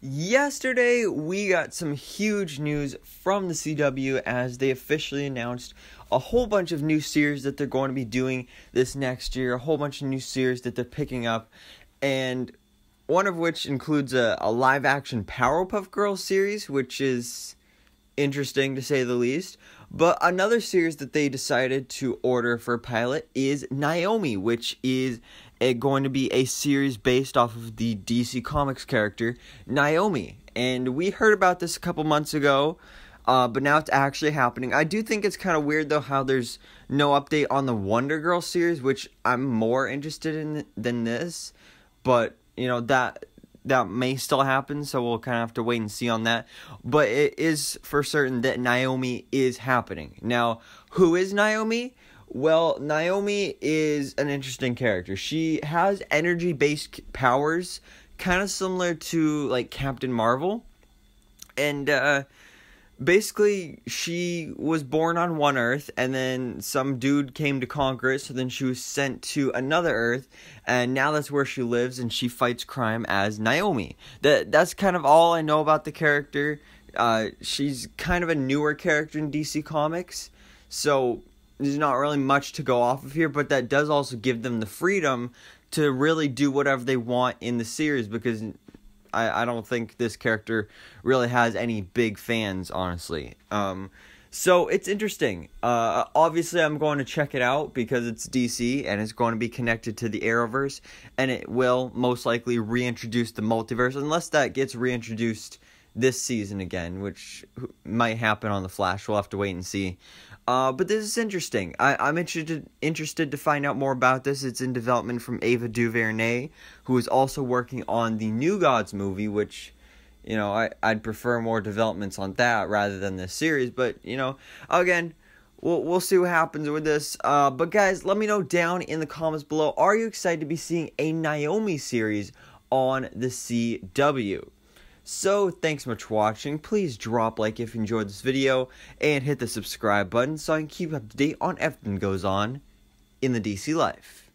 Yesterday, we got some huge news from the CW as they officially announced a whole bunch of new series that they're going to be doing this next year, a whole bunch of new series that they're picking up, and one of which includes a, a live action Powerpuff Girls series, which is interesting to say the least. But another series that they decided to order for pilot is Naomi, which is a, going to be a series based off of the DC Comics character Naomi. And we heard about this a couple months ago, uh, but now it's actually happening. I do think it's kind of weird though how there's no update on the Wonder Girl series, which I'm more interested in than this. But you know that that may still happen, so we'll kind of have to wait and see on that. But it is for certain that Naomi is happening. Now, who is Naomi? Well, Naomi is an interesting character. She has energy based powers, kind of similar to like Captain Marvel. And uh, basically she was born on one earth and then some dude came to conquer it so then she was sent to another earth and now that's where she lives and she fights crime as Naomi. That that's kind of all I know about the character. Uh, she's kind of a newer character in DC Comics. So there's not really much to go off of here, but that does also give them the freedom to really do whatever they want in the series because I, I don't think this character really has any big fans, honestly. Um, so it's interesting. Uh, obviously, I'm going to check it out because it's DC and it's going to be connected to the Arrowverse, and it will most likely reintroduce the multiverse, unless that gets reintroduced this season again, which might happen on the Flash. We'll have to wait and see. Uh, but this is interesting. I, am interested interested to find out more about this. It's in development from Ava DuVernay, who is also working on the New Gods movie, which, you know, I, I'd prefer more developments on that rather than this series. But you know, again, we'll we'll see what happens with this. Uh, but guys, let me know down in the comments below. Are you excited to be seeing a Naomi series on the CW? So thanks so much for watching, please drop like if you enjoyed this video, and hit the subscribe button so I can keep up to date on everything goes on in the DC life.